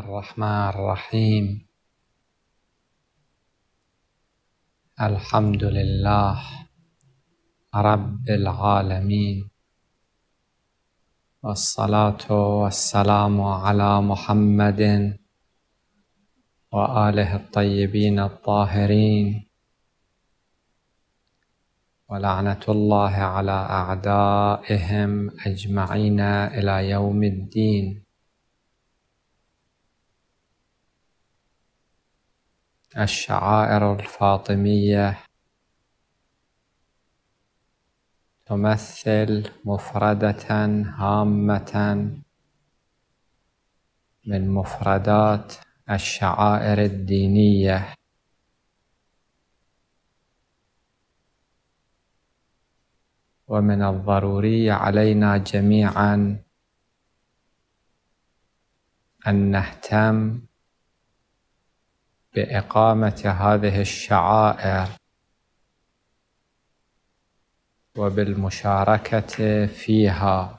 الرحمن الرحيم الحمد لله رب العالمين والصلاة والسلام على محمد وآله الطيبين الطاهرين ولعنة الله على أعدائهم أجمعين إلى يوم الدين الشعائر الفاطمية تمثل مفردة هامة من مفردات الشعائر الدينية ومن الضروري علينا جميعا أن نهتم باقامه هذه الشعائر وبالمشاركه فيها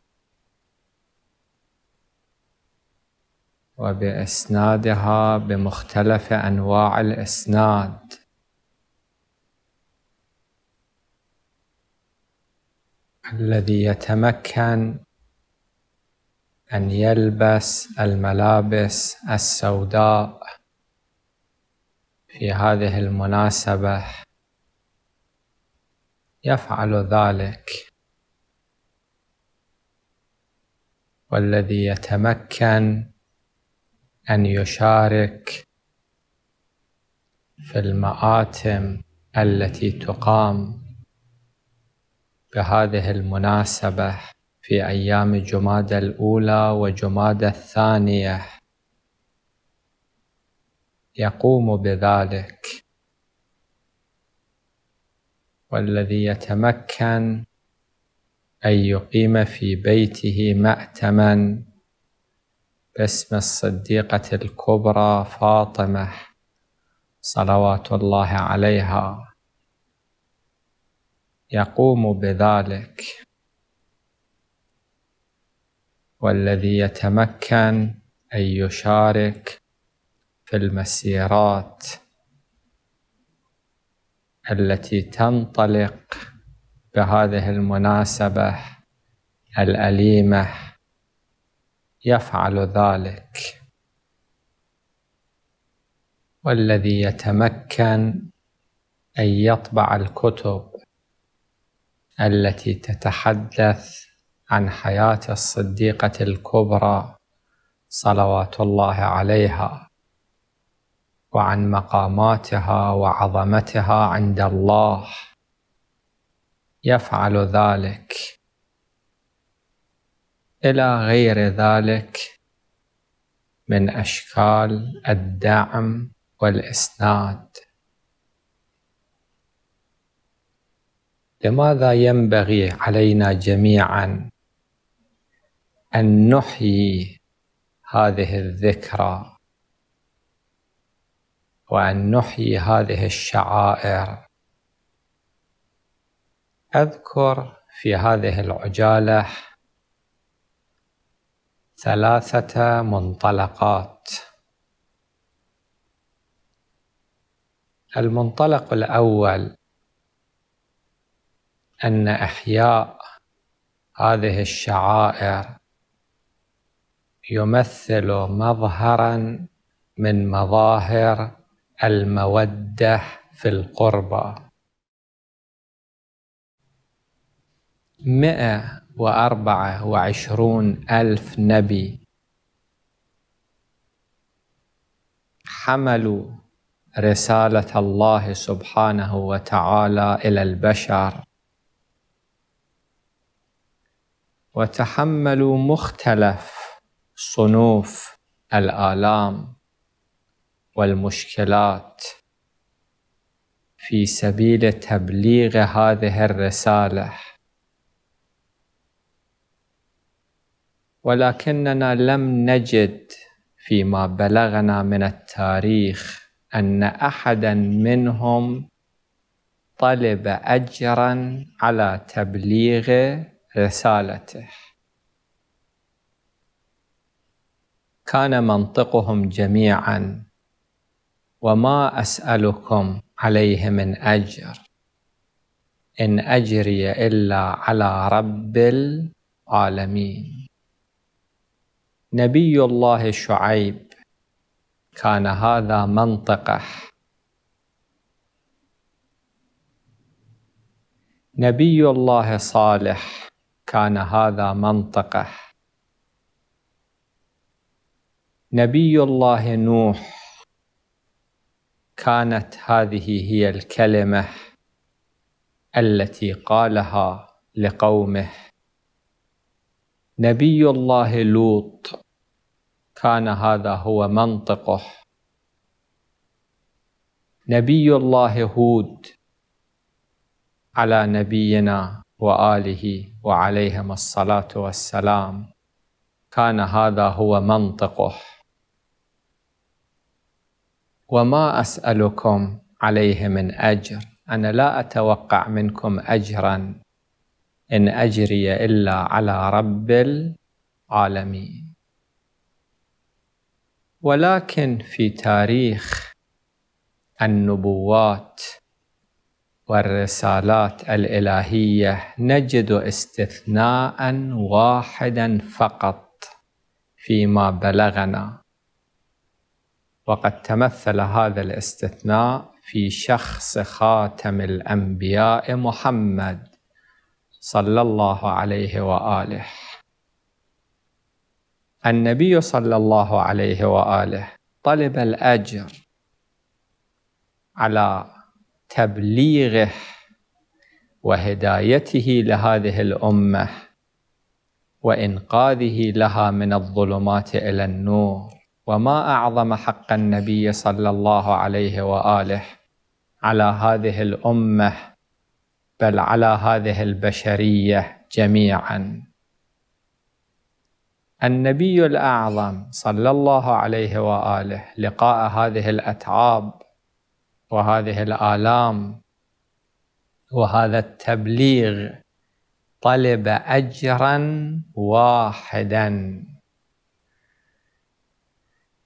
وباسنادها بمختلف انواع الاسناد الذي يتمكن ان يلبس الملابس السوداء في هذه المناسبة يفعل ذلك والذي يتمكن أن يشارك في المآتم التي تقام بهذه المناسبة في أيام جماد الأولى وجماد الثانية يقوم بذلك والذي يتمكن أن يقيم في بيته مأتما باسم الصديقة الكبرى فاطمة صلوات الله عليها يقوم بذلك والذي يتمكن أن يشارك في المسيرات التي تنطلق بهذه المناسبة الأليمة يفعل ذلك والذي يتمكن أن يطبع الكتب التي تتحدث عن حياة الصديقة الكبرى صلوات الله عليها وعن مقاماتها وعظمتها عند الله يفعل ذلك الى غير ذلك من اشكال الدعم والاسناد لماذا ينبغي علينا جميعا ان نحيي هذه الذكرى وأن نحيي هذه الشعائر أذكر في هذه العجالة ثلاثة منطلقات المنطلق الأول أن إحياء هذه الشعائر يمثل مظهرا من مظاهر المودة في القربى مئة وأربعة وعشرون ألف نبي حملوا رسالة الله سبحانه وتعالى إلى البشر وتحملوا مختلف صنوف الآلام والمشكلات في سبيل تبليغ هذه الرسالة ولكننا لم نجد فيما بلغنا من التاريخ أن أحدا منهم طلب أجرا على تبليغ رسالته كان منطقهم جميعا وما أسألكم عليه من أجر إن أجري إلا على رب العالمين نبي الله شعيب كان هذا منطقه نبي الله صالح كان هذا منطقه نبي الله نوح كانت هذه هي الكلمه التي قالها لقومه نبي الله لوط كان هذا هو منطقه نبي الله هود على نبينا واله وعليهم الصلاه والسلام كان هذا هو منطقه وما أسألكم عليه من أجر أنا لا أتوقع منكم أجرا إن أجري إلا على رب العالمين ولكن في تاريخ النبوات والرسالات الإلهية نجد استثناء واحدا فقط فيما بلغنا وقد تمثل هذا الاستثناء في شخص خاتم الانبياء محمد صلى الله عليه واله النبي صلى الله عليه واله طلب الاجر على تبليغه وهدايته لهذه الامه وانقاذه لها من الظلمات الى النور وما اعظم حق النبي صلى الله عليه واله على هذه الامه بل على هذه البشريه جميعا النبي الاعظم صلى الله عليه واله لقاء هذه الاتعاب وهذه الالام وهذا التبليغ طلب اجرا واحدا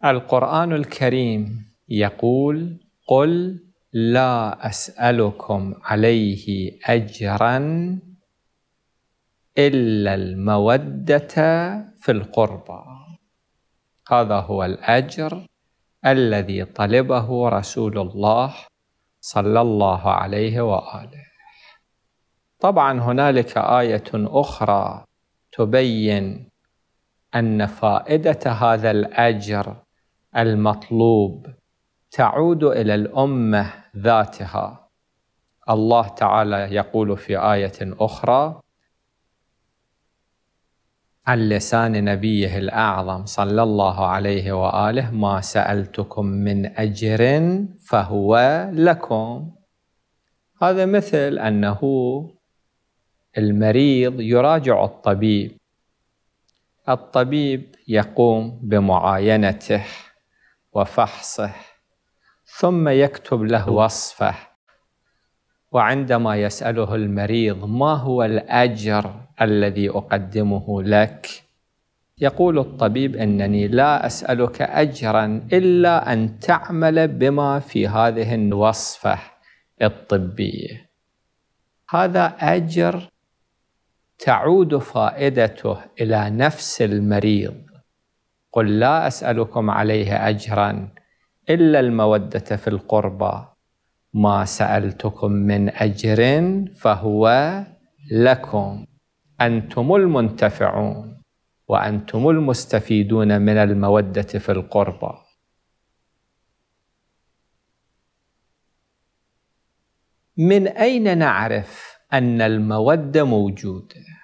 القرآن الكريم يقول قل لا أسألكم عليه أجرا إلا المودة في القربى هذا هو الأجر الذي طلبه رسول الله صلى الله عليه وآله طبعا هنالك آية أخرى تبين أن فائدة هذا الأجر المطلوب تعود الى الامه ذاتها الله تعالى يقول في ايه اخرى عن لسان نبيه الاعظم صلى الله عليه واله ما سالتكم من اجر فهو لكم هذا مثل انه المريض يراجع الطبيب الطبيب يقوم بمعاينته وفحصه ثم يكتب له وصفه وعندما يسأله المريض ما هو الأجر الذي أقدمه لك يقول الطبيب أنني لا أسألك أجرا إلا أن تعمل بما في هذه الوصفة الطبية هذا أجر تعود فائدته إلى نفس المريض قل لا أسألكم عليه أجرا إلا المودة في القربى ما سألتكم من أجر فهو لكم أنتم المنتفعون وأنتم المستفيدون من المودة في القربى من أين نعرف أن المودة موجودة؟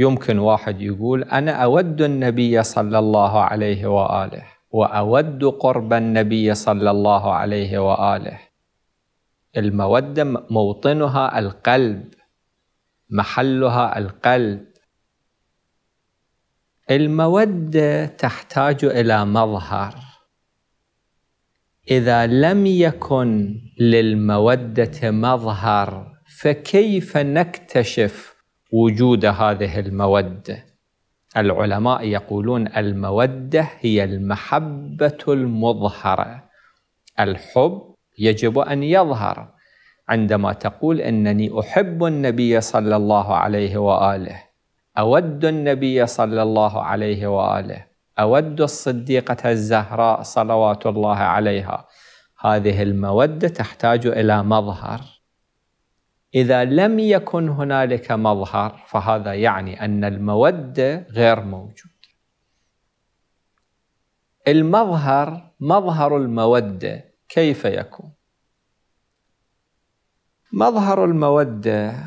يمكن واحد يقول أنا أود النبي صلى الله عليه وآله وأود قرب النبي صلى الله عليه وآله المودة موطنها القلب محلها القلب المودة تحتاج إلى مظهر إذا لم يكن للمودة مظهر فكيف نكتشف وجود هذه الموده العلماء يقولون الموده هي المحبه المظهره الحب يجب ان يظهر عندما تقول انني احب النبي صلى الله عليه واله اود النبي صلى الله عليه واله اود الصديقه الزهراء صلوات الله عليها هذه الموده تحتاج الى مظهر إذا لم يكن هنالك مظهر فهذا يعني أن المودة غير موجود المظهر مظهر المودة كيف يكون؟ مظهر المودة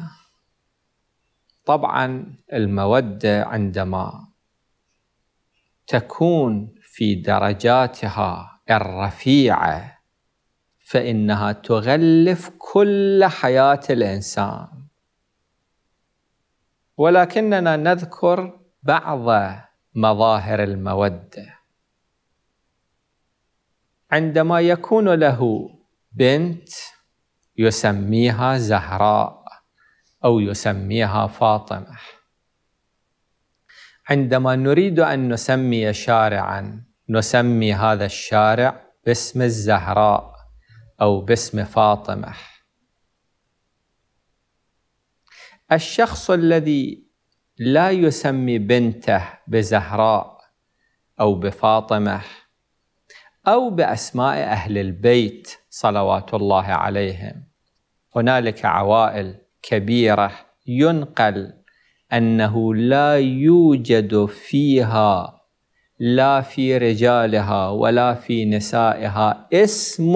طبعا المودة عندما تكون في درجاتها الرفيعه فإنها تغلف كل حياة الإنسان ولكننا نذكر بعض مظاهر المودة عندما يكون له بنت يسميها زهراء أو يسميها فاطمة عندما نريد أن نسمي شارعا نسمي هذا الشارع باسم الزهراء أو باسم فاطمة الشخص الذي لا يسمي بنته بزهراء أو بفاطمة أو بأسماء أهل البيت صلوات الله عليهم هنالك عوائل كبيرة ينقل أنه لا يوجد فيها لا في رجالها ولا في نسائها اسم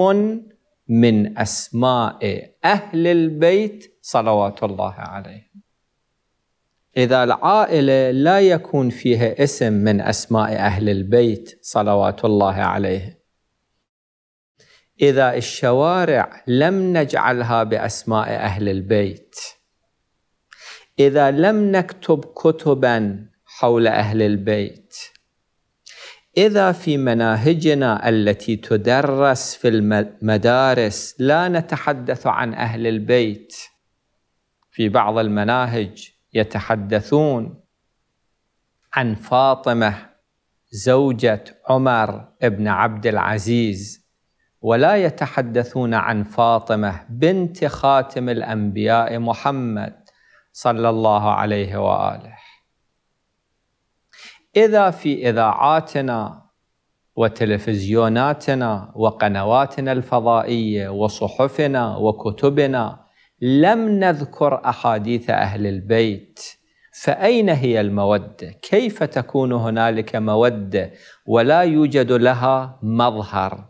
من أسماء أهل البيت صلوات الله عليهم إذا العائلة لا يكون فيها اسم من أسماء أهل البيت صلوات الله عليهم إذا الشوارع لم نجعلها بأسماء أهل البيت إذا لم نكتب كتبا حول أهل البيت اذا في مناهجنا التي تدرس في المدارس لا نتحدث عن اهل البيت في بعض المناهج يتحدثون عن فاطمه زوجه عمر بن عبد العزيز ولا يتحدثون عن فاطمه بنت خاتم الانبياء محمد صلى الله عليه واله إذا في إذاعاتنا وتلفزيوناتنا وقنواتنا الفضائية وصحفنا وكتبنا لم نذكر أحاديث أهل البيت فأين هي المودة؟ كيف تكون هنالك مودة ولا يوجد لها مظهر؟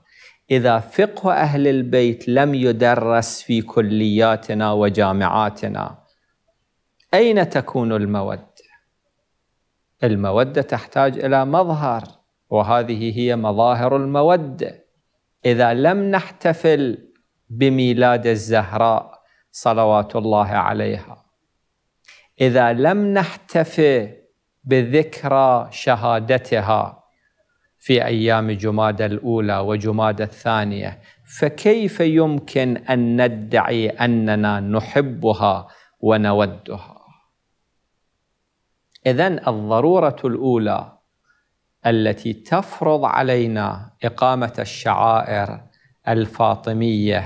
إذا فقه أهل البيت لم يدرس في كلياتنا وجامعاتنا أين تكون المودة؟ المودة تحتاج إلى مظهر وهذه هي مظاهر المودة إذا لم نحتفل بميلاد الزهراء صلوات الله عليها إذا لم نحتفي بذكرى شهادتها في أيام جماد الأولى وجماد الثانية فكيف يمكن أن ندعي أننا نحبها ونودها إذا الضرورة الأولى التي تفرض علينا إقامة الشعائر الفاطمية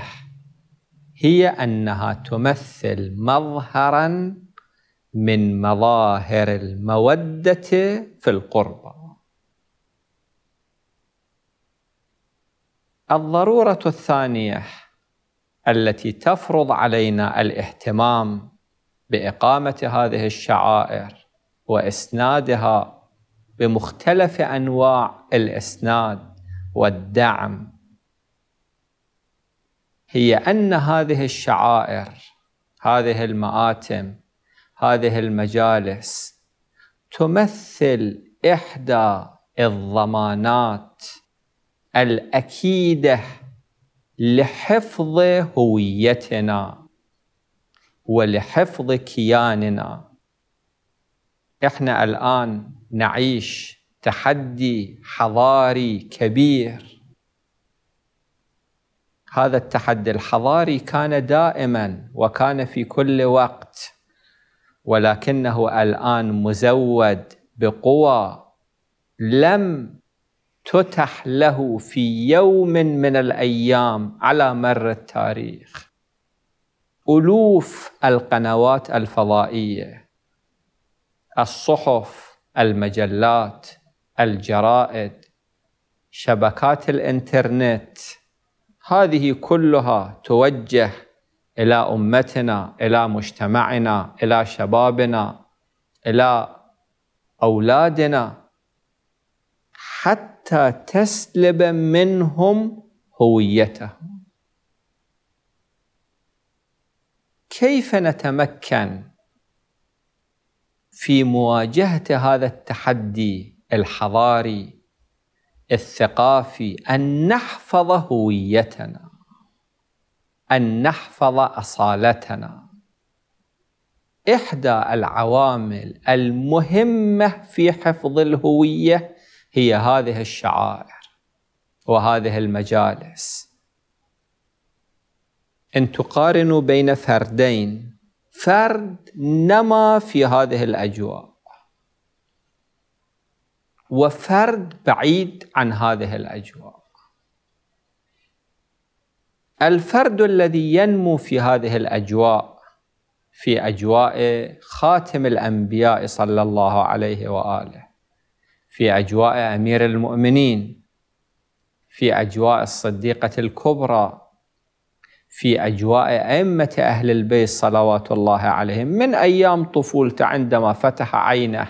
هي أنها تمثل مظهرا من مظاهر المودة في القربة الضرورة الثانية التي تفرض علينا الاهتمام بإقامة هذه الشعائر واسنادها بمختلف انواع الاسناد والدعم هي ان هذه الشعائر هذه المآتم هذه المجالس تمثل احدى الضمانات الاكيده لحفظ هويتنا ولحفظ كياننا احنا الان نعيش تحدي حضاري كبير هذا التحدي الحضاري كان دائما وكان في كل وقت ولكنه الان مزود بقوى لم تتح له في يوم من الايام على مر التاريخ الوف القنوات الفضائيه الصحف المجلات الجرائد شبكات الانترنت هذه كلها توجه الى امتنا الى مجتمعنا الى شبابنا الى اولادنا حتى تسلب منهم هويتهم كيف نتمكن في مواجهه هذا التحدي الحضاري الثقافي ان نحفظ هويتنا ان نحفظ اصالتنا احدى العوامل المهمه في حفظ الهويه هي هذه الشعائر وهذه المجالس ان تقارنوا بين فردين فرد نما في هذه الاجواء وفرد بعيد عن هذه الاجواء الفرد الذي ينمو في هذه الاجواء في اجواء خاتم الانبياء صلى الله عليه واله في اجواء امير المؤمنين في اجواء الصديقه الكبرى في أجواء أئمة أهل البيت صلوات الله عليهم من أيام طفولته عندما فتح عينه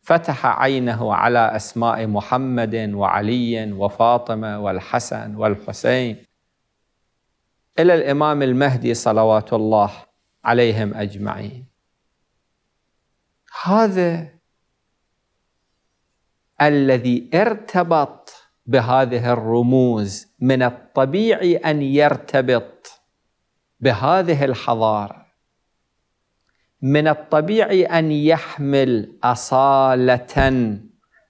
فتح عينه على أسماء محمد وعلي وفاطمة والحسن والحسين إلى الإمام المهدي صلوات الله عليهم أجمعين هذا الذي ارتبط بهذه الرموز من الطبيعي ان يرتبط بهذه الحضاره من الطبيعي ان يحمل اصاله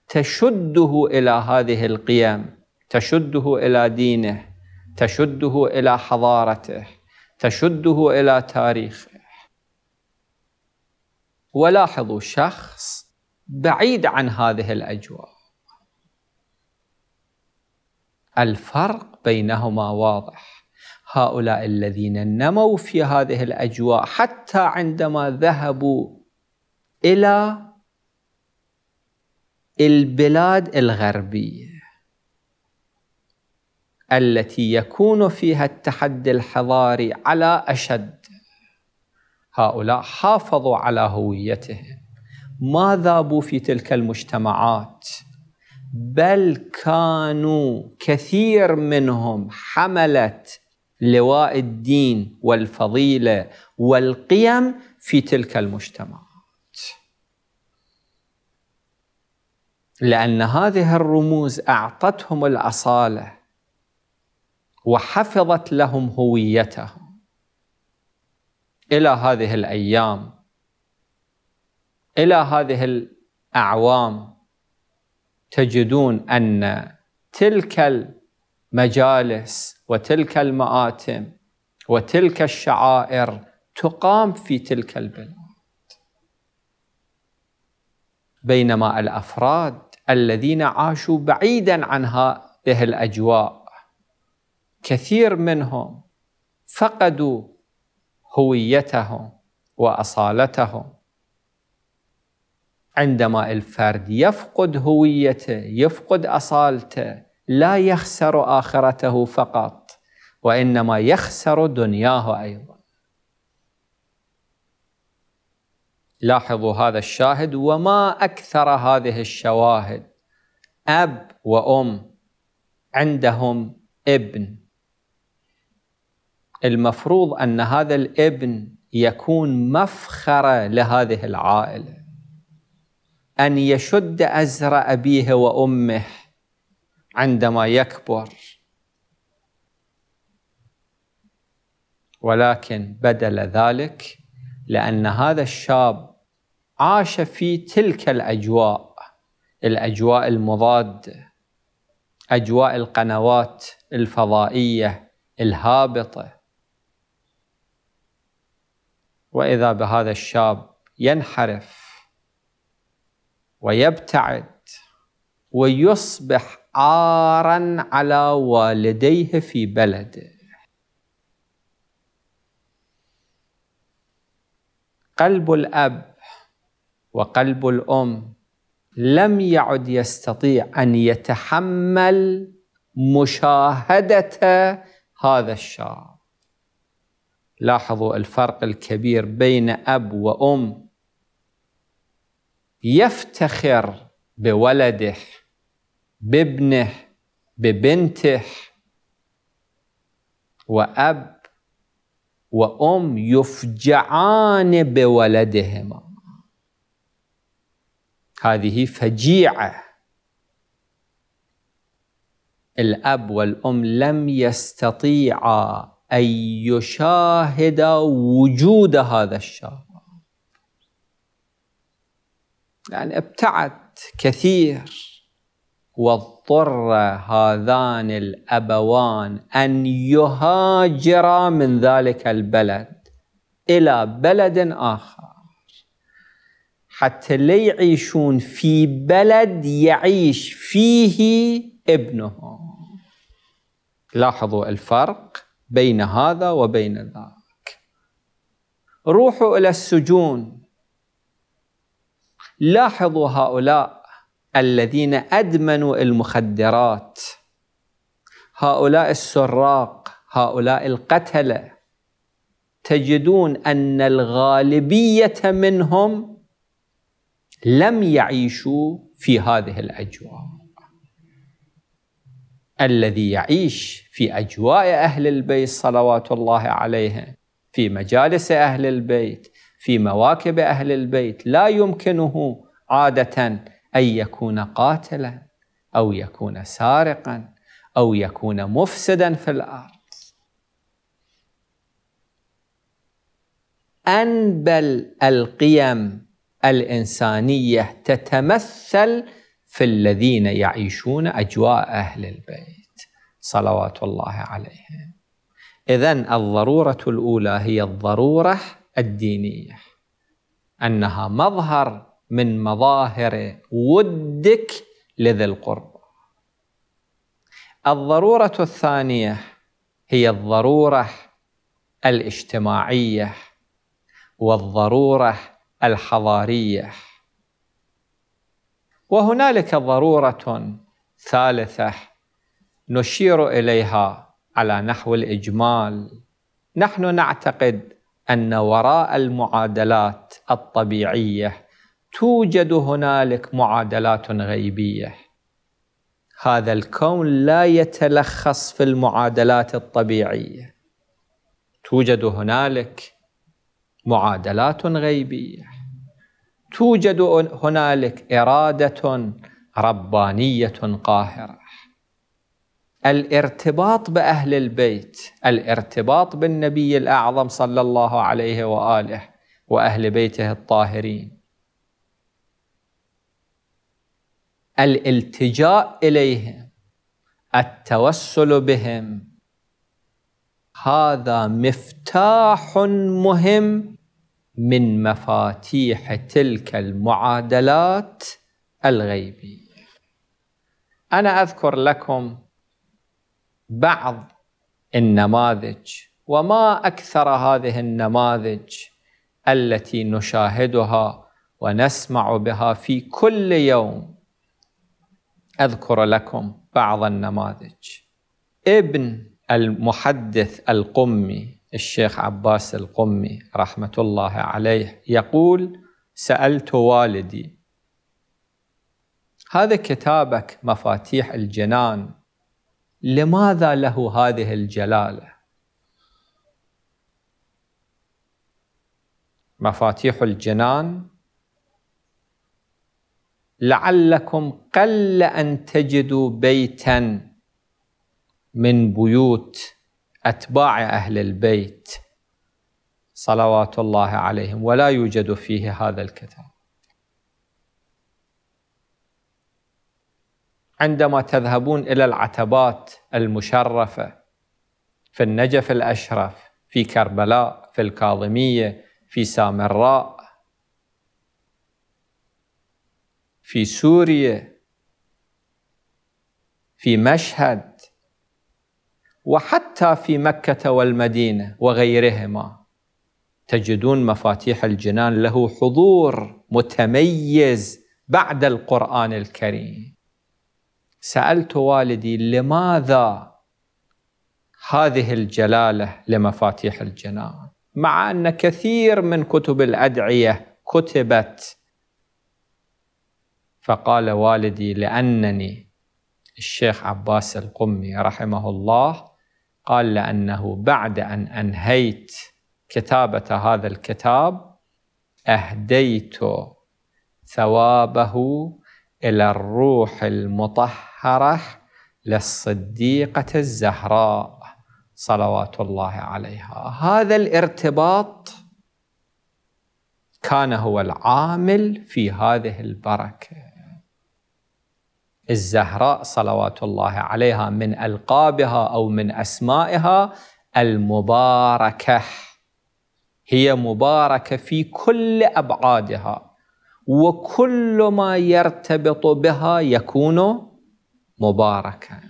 تشده الى هذه القيم تشده الى دينه تشده الى حضارته تشده الى تاريخه ولاحظوا شخص بعيد عن هذه الاجواء الفرق بينهما واضح هؤلاء الذين نموا في هذه الاجواء حتى عندما ذهبوا الى البلاد الغربيه التي يكون فيها التحدي الحضاري على اشد هؤلاء حافظوا على هويتهم ما ذابوا في تلك المجتمعات بل كانوا كثير منهم حمله لواء الدين والفضيله والقيم في تلك المجتمعات لان هذه الرموز اعطتهم الاصاله وحفظت لهم هويتهم الى هذه الايام الى هذه الاعوام تجدون ان تلك المجالس وتلك المآتم وتلك الشعائر تقام في تلك البلاد بينما الافراد الذين عاشوا بعيدا عن هذه الاجواء كثير منهم فقدوا هويتهم واصالتهم عندما الفرد يفقد هويته يفقد اصالته لا يخسر اخرته فقط وانما يخسر دنياه ايضا لاحظوا هذا الشاهد وما اكثر هذه الشواهد اب وام عندهم ابن المفروض ان هذا الابن يكون مفخره لهذه العائله أن يشد أزر أبيه وأمه عندما يكبر ولكن بدل ذلك لأن هذا الشاب عاش في تلك الأجواء الأجواء المضادة أجواء القنوات الفضائية الهابطة وإذا بهذا الشاب ينحرف ويبتعد ويصبح عارا على والديه في بلده قلب الاب وقلب الام لم يعد يستطيع ان يتحمل مشاهده هذا الشاب لاحظوا الفرق الكبير بين اب وام يفتخر بولده بابنه ببنته وأب وأم يفجعان بولدهما هذه فجيعة الأب والأم لم يستطيعا أن يشاهدا وجود هذا الشاب يعني ابتعد كثير واضطر هذان الابوان ان يهاجرا من ذلك البلد الى بلد اخر حتى لا يعيشون في بلد يعيش فيه ابنهم لاحظوا الفرق بين هذا وبين ذاك روحوا الى السجون لاحظوا هؤلاء الذين أدمنوا المخدرات هؤلاء السراق هؤلاء القتلة تجدون أن الغالبية منهم لم يعيشوا في هذه الأجواء الذي يعيش في أجواء أهل البيت صلوات الله عليهم في مجالس أهل البيت في مواكب أهل البيت لا يمكنه عادة أن يكون قاتلا أو يكون سارقا أو يكون مفسدا في الأرض أنبل القيم الإنسانية تتمثل في الذين يعيشون أجواء أهل البيت صلوات الله عليهم إذا الضرورة الأولى هي الضرورة الدينيه انها مظهر من مظاهر ودك لذي القربى الضروره الثانيه هي الضروره الاجتماعيه والضروره الحضاريه وهنالك ضروره ثالثه نشير اليها على نحو الاجمال نحن نعتقد ان وراء المعادلات الطبيعيه توجد هنالك معادلات غيبيه هذا الكون لا يتلخص في المعادلات الطبيعيه توجد هنالك معادلات غيبيه توجد هنالك اراده ربانيه قاهره الارتباط باهل البيت الارتباط بالنبي الاعظم صلى الله عليه واله واهل بيته الطاهرين الالتجاء اليهم التوسل بهم هذا مفتاح مهم من مفاتيح تلك المعادلات الغيبيه انا اذكر لكم بعض النماذج وما اكثر هذه النماذج التي نشاهدها ونسمع بها في كل يوم اذكر لكم بعض النماذج ابن المحدث القمي الشيخ عباس القمي رحمه الله عليه يقول سالت والدي هذا كتابك مفاتيح الجنان لماذا له هذه الجلاله مفاتيح الجنان لعلكم قل ان تجدوا بيتا من بيوت اتباع اهل البيت صلوات الله عليهم ولا يوجد فيه هذا الكتاب عندما تذهبون الى العتبات المشرفه في النجف الاشرف في كربلاء في الكاظميه في سامراء في سوريا في مشهد وحتى في مكه والمدينه وغيرهما تجدون مفاتيح الجنان له حضور متميز بعد القران الكريم سألت والدي لماذا هذه الجلالة لمفاتيح الجنان مع أن كثير من كتب الأدعية كتبت فقال والدي لأنني الشيخ عباس القمي رحمه الله قال لأنه بعد أن أنهيت كتابة هذا الكتاب أهديت ثوابه إلى الروح المطهرة للصديقة الزهراء صلوات الله عليها هذا الارتباط كان هو العامل في هذه البركة الزهراء صلوات الله عليها من ألقابها أو من أسمائها المباركة هي مباركة في كل أبعادها وكل ما يرتبط بها يكون مباركا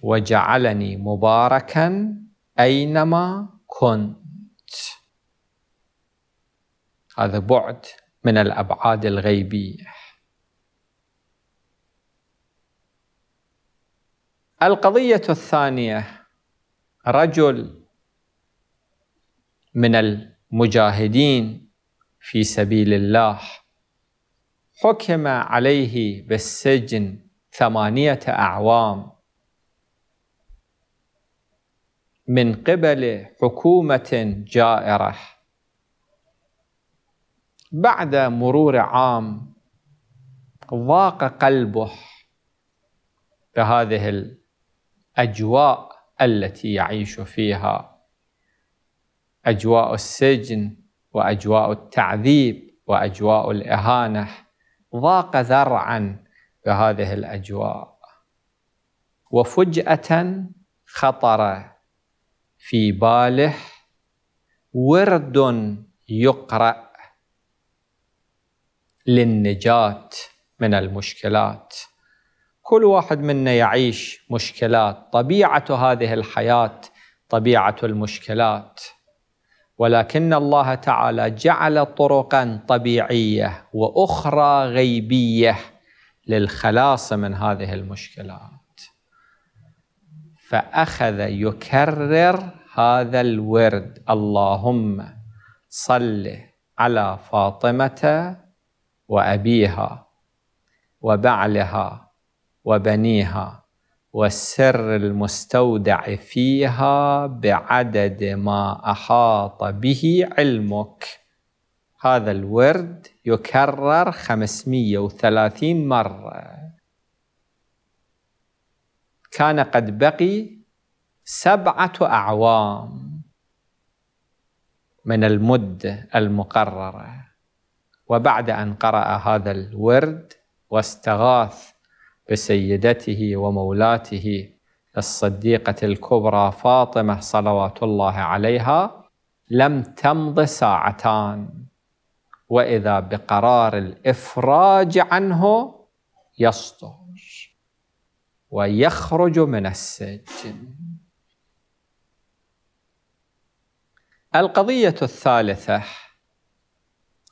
وجعلني مباركا اينما كنت هذا بعد من الابعاد الغيبيه القضيه الثانيه رجل من المجاهدين في سبيل الله حكم عليه بالسجن ثمانية أعوام من قبل حكومة جائرة بعد مرور عام ضاق قلبه بهذه الأجواء التي يعيش فيها أجواء السجن واجواء التعذيب واجواء الاهانه ضاق ذرعا بهذه الاجواء وفجاه خطر في باله ورد يقرا للنجاه من المشكلات كل واحد منا يعيش مشكلات طبيعه هذه الحياه طبيعه المشكلات ولكن الله تعالى جعل طرقا طبيعيه واخرى غيبيه للخلاص من هذه المشكلات فاخذ يكرر هذا الورد اللهم صل على فاطمه وابيها وبعلها وبنيها والسر المستودع فيها بعدد ما احاط به علمك هذا الورد يكرر 530 مره كان قد بقي سبعه اعوام من المده المقرره وبعد ان قرا هذا الورد واستغاث بسيدته ومولاته الصديقة الكبرى فاطمة صلوات الله عليها لم تمض ساعتان وإذا بقرار الإفراج عنه يصدر ويخرج من السجن القضية الثالثة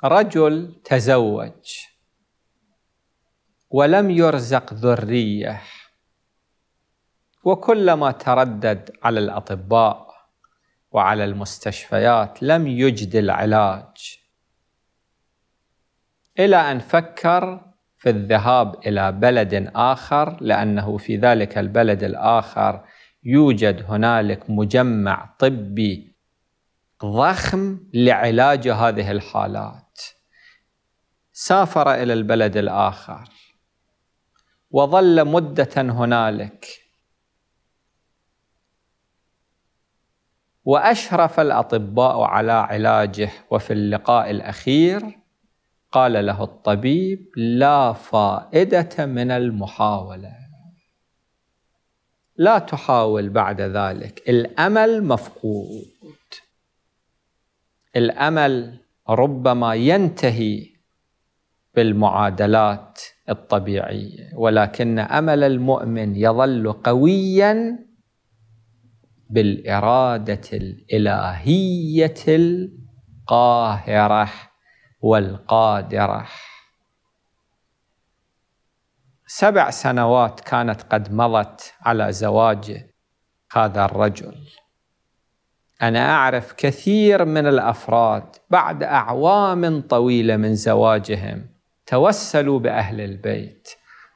رجل تزوج ولم يرزق ذريه وكلما تردد على الاطباء وعلى المستشفيات لم يجد العلاج الى ان فكر في الذهاب الى بلد اخر لانه في ذلك البلد الاخر يوجد هنالك مجمع طبي ضخم لعلاج هذه الحالات سافر الى البلد الاخر وظل مدة هنالك وأشرف الأطباء على علاجه وفي اللقاء الأخير قال له الطبيب لا فائدة من المحاولة لا تحاول بعد ذلك الأمل مفقود الأمل ربما ينتهي بالمعادلات الطبيعي ولكن امل المؤمن يظل قويا بالاراده الالهيه القاهره والقادره سبع سنوات كانت قد مضت على زواج هذا الرجل انا اعرف كثير من الافراد بعد اعوام طويله من زواجهم توسلوا باهل البيت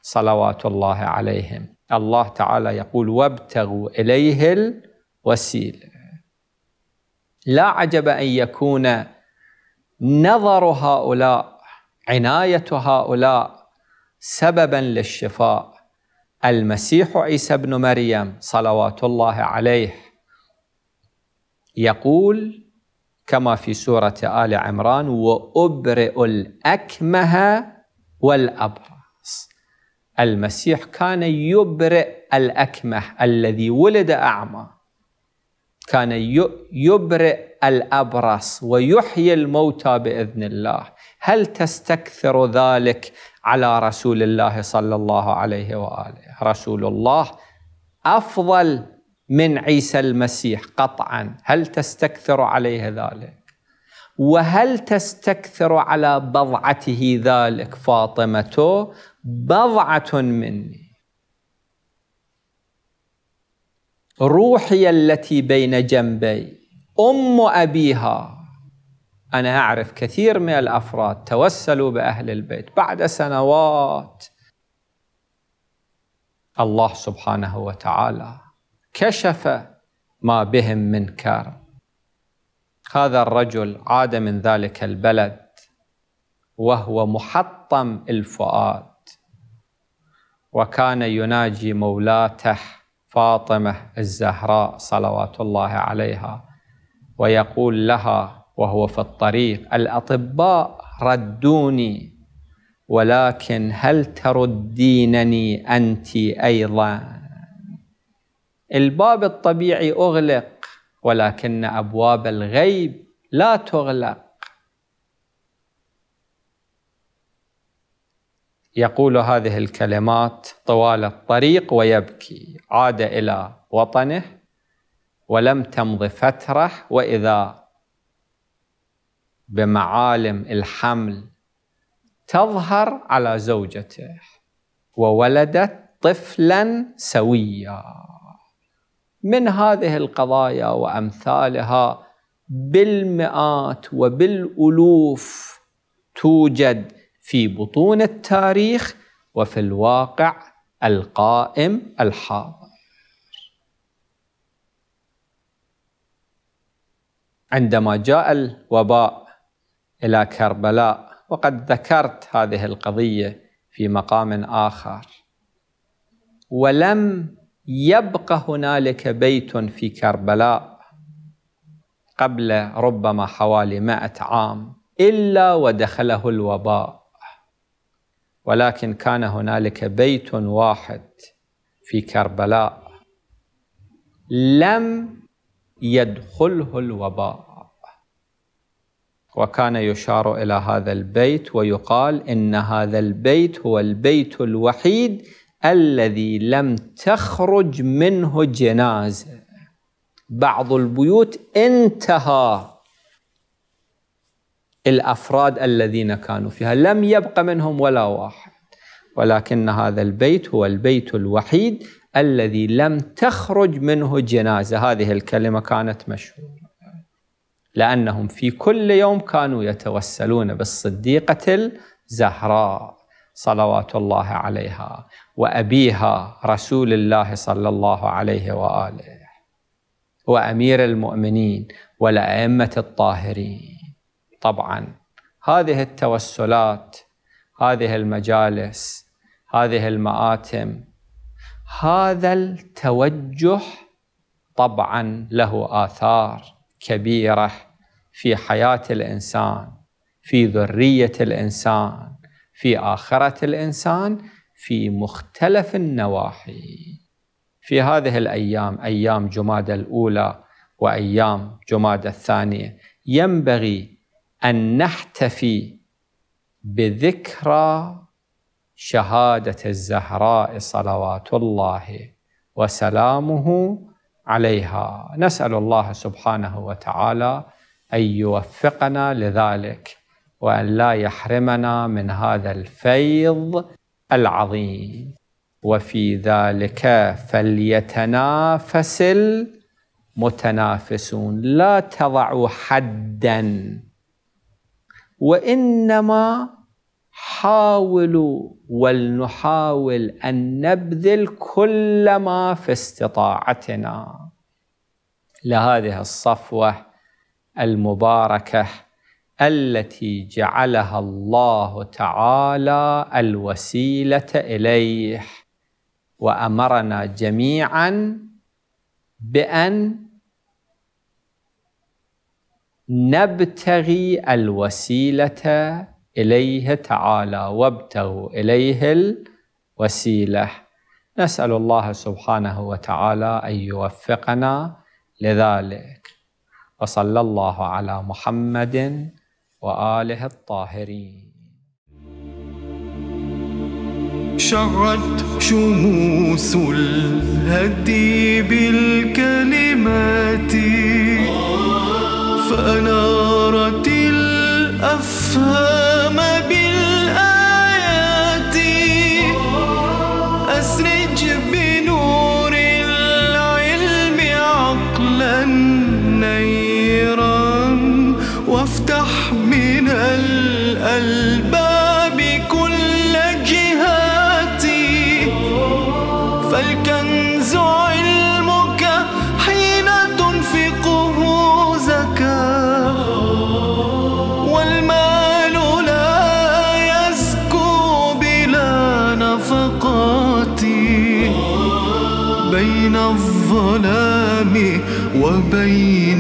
صلوات الله عليهم الله تعالى يقول وابتغوا اليه الوسيله لا عجب ان يكون نظر هؤلاء عنايه هؤلاء سببا للشفاء المسيح عيسى ابن مريم صلوات الله عليه يقول كما في سورة آل عمران وأبرئ الأكمه والأبرص المسيح كان يبرئ الأكمه الذي ولد أعمى كان يبرئ الأبرص ويحيي الموتى بإذن الله هل تستكثر ذلك على رسول الله صلى الله عليه وآله رسول الله أفضل من عيسى المسيح قطعا هل تستكثر عليه ذلك وهل تستكثر على بضعته ذلك فاطمة بضعة مني روحي التي بين جنبي أم أبيها أنا أعرف كثير من الأفراد توسلوا بأهل البيت بعد سنوات الله سبحانه وتعالى كشف ما بهم من كار هذا الرجل عاد من ذلك البلد وهو محطم الفؤاد وكان يناجي مولاته فاطمه الزهراء صلوات الله عليها ويقول لها وهو في الطريق الاطباء ردوني ولكن هل تردينني انت ايضا الباب الطبيعي أغلق ولكن أبواب الغيب لا تغلق يقول هذه الكلمات طوال الطريق ويبكي عاد إلى وطنه ولم تمض فترة وإذا بمعالم الحمل تظهر على زوجته وولدت طفلا سويا من هذه القضايا وامثالها بالمئات وبالالوف توجد في بطون التاريخ وفي الواقع القائم الحاضر عندما جاء الوباء الى كربلاء وقد ذكرت هذه القضيه في مقام اخر ولم يبقى هنالك بيت في كربلاء قبل ربما حوالي مائة عام إلا ودخله الوباء ولكن كان هنالك بيت واحد في كربلاء لم يدخله الوباء وكان يشار إلى هذا البيت ويقال إن هذا البيت هو البيت الوحيد الذي لم تخرج منه جنازة بعض البيوت انتهى الأفراد الذين كانوا فيها لم يبق منهم ولا واحد ولكن هذا البيت هو البيت الوحيد الذي لم تخرج منه جنازة هذه الكلمة كانت مشهورة لأنهم في كل يوم كانوا يتوسلون بالصديقة الزهراء صلوات الله عليها وابيها رسول الله صلى الله عليه واله وامير المؤمنين والائمه الطاهرين طبعا هذه التوسلات هذه المجالس هذه المآتم هذا التوجه طبعا له آثار كبيرة في حياة الإنسان في ذرية الإنسان في آخرة الإنسان في مختلف النواحي في هذه الأيام أيام جماد الأولى وأيام جماد الثانية ينبغي أن نحتفي بذكرى شهادة الزهراء صلوات الله وسلامه عليها نسأل الله سبحانه وتعالى أن يوفقنا لذلك وأن لا يحرمنا من هذا الفيض العظيم وفي ذلك فليتنافس المتنافسون لا تضعوا حدا وإنما حاولوا ولنحاول أن نبذل كل ما في استطاعتنا لهذه الصفوة المباركة التي جعلها الله تعالى الوسيله اليه وامرنا جميعا بان نبتغي الوسيله اليه تعالى وابتغوا اليه الوسيله نسال الله سبحانه وتعالى ان يوفقنا لذلك وصلى الله على محمد وآله الطاهرين شعت شموس الهدي بالكلمات فأنارت الأفهام بالآيات أسرج بنور العلم عقلا نيرا وافتح 背。